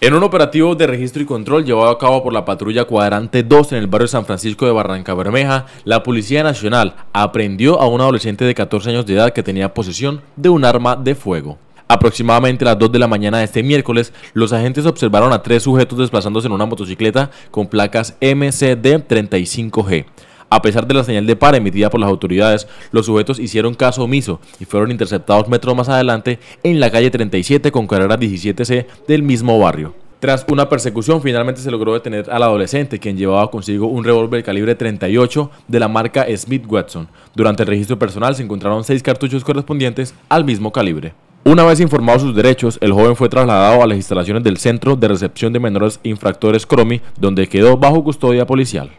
En un operativo de registro y control llevado a cabo por la patrulla cuadrante 2 en el barrio San Francisco de Barranca Bermeja, la Policía Nacional aprendió a un adolescente de 14 años de edad que tenía posesión de un arma de fuego. Aproximadamente a las 2 de la mañana de este miércoles, los agentes observaron a tres sujetos desplazándose en una motocicleta con placas MCD35G, a pesar de la señal de par emitida por las autoridades, los sujetos hicieron caso omiso y fueron interceptados metros más adelante en la calle 37 con carrera 17C del mismo barrio. Tras una persecución, finalmente se logró detener al adolescente, quien llevaba consigo un revólver calibre 38 de la marca Smith Watson. Durante el registro personal se encontraron seis cartuchos correspondientes al mismo calibre. Una vez informados sus derechos, el joven fue trasladado a las instalaciones del Centro de Recepción de Menores Infractores Cromi, donde quedó bajo custodia policial.